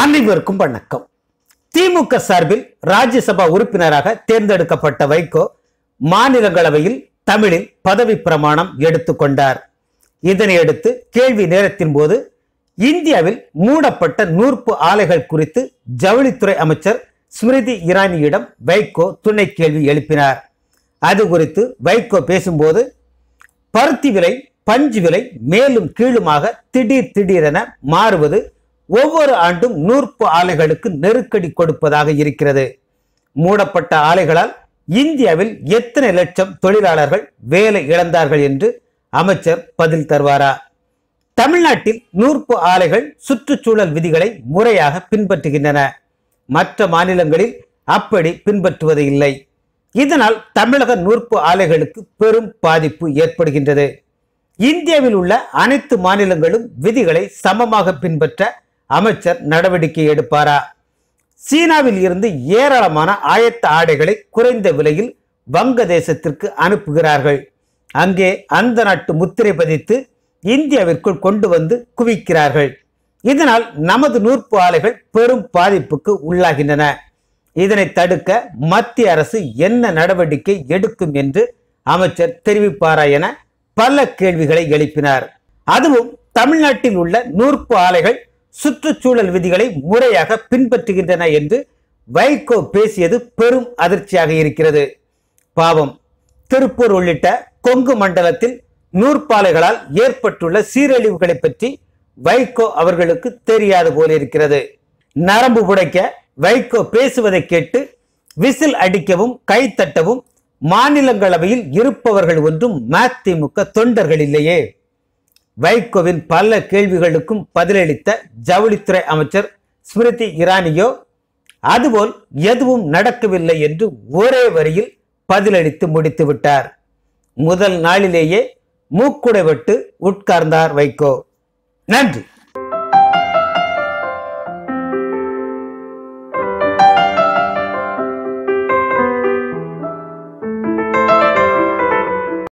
அனைவருக்கும் வணக்கம் திமுக சார்பில் ராஜ்யசபா உறுப்பினராக தேர்ந்தெடுக்கப்பட்ட வைகோ மாநிலங்களவையில் தமிழில் பதவி பிரமாணம் எடுத்துக்கொண்டார் இதனையடுத்து கேள்வி நேரத்தின் போது இந்தியாவில் மூடப்பட்ட நூற்பு ஆலைகள் குறித்து ஜவுளித்துறை அமைச்சர் ஸ்மிருதி இரானியிடம் வைகோ துணை கேள்வி எழுப்பினார் அது குறித்து வைகோ பேசும்போது பருத்தி விலை பஞ்சு விலை மேலும் கீழுமாக திடீர் திடீரென மாறுவது ஒவ்வொரு ஆண்டும் நூற்பு ஆலைகளுக்கு நெருக்கடி கொடுப்பதாக இருக்கிறது மூடப்பட்ட ஆலைகளால் இந்தியாவில் எத்தனை லட்சம் தொழிலாளர்கள் வேலை இழந்தார்கள் என்று அமைச்சர் பதில் தருவாரா தமிழ்நாட்டில் நூற்பு ஆலைகள் சுற்றுச்சூழல் விதிகளை முறையாக பின்பற்றுகின்றன மற்ற மாநிலங்களில் அப்படி பின்பற்றுவது இல்லை இதனால் தமிழக நூற்பு ஆலைகளுக்கு பெரும் பாதிப்பு ஏற்படுகின்றது இந்தியாவில் உள்ள அனைத்து மாநிலங்களும் விதிகளை சமமாக பின்பற்ற அமைச்சர் நடவடிக்கை எடுப்பாரா சீனாவில் இருந்து ஏராளமான ஆயத்த ஆடைகளை குறைந்த விலையில் வங்கதேசத்திற்கு அனுப்புகிறார்கள் அங்கே அந்த நாட்டு முத்திரை பதித்து இந்தியாவிற்குள் கொண்டு வந்து குவிக்கிறார்கள் இதனால் நமது நூற்பு ஆலைகள் பெரும் பாதிப்புக்கு உள்ளாகின்றன இதனை தடுக்க மத்திய அரசு என்ன நடவடிக்கை எடுக்கும் என்று அமைச்சர் தெரிவிப்பாரா என பல கேள்விகளை எழுப்பினார் அதுவும் தமிழ்நாட்டில் உள்ள நூற்பு ஆலைகள் சுற்றுச்சூழல் விதிகளை முறையாக பின்பற்றுகின்றன என்று வைகோ பேசியது பெரும் அதிர்ச்சியாக இருக்கிறது பாவம் திருப்பூர் உள்ளிட்ட கொங்கு மண்டலத்தில் நூற்பாலைகளால் ஏற்பட்டுள்ள சீரழிவுகளை பற்றி வைகோ அவர்களுக்கு தெரியாது போல இருக்கிறது நரம்பு புடைக்க வைகோ பேசுவதை கேட்டு விசில் அடிக்கவும் கை தட்டவும் மாநிலங்களவையில் இருப்பவர்கள் ஒன்றும் மதிமுக தொண்டர்கள் இல்லையே வைகோவின் பல கேள்விகளுக்கும் பதிலளித்த ஜவுளித்துறை அமைச்சர் ஸ்மிருதி இரானியோ அதுபோல் எதுவும் நடக்கவில்லை என்று ஒரே வரியில் பதிலளித்து முடித்துவிட்டார் முதல் நாளிலேயே மூக்குடை விட்டு உட்கார்ந்தார் வைகோ நன்றி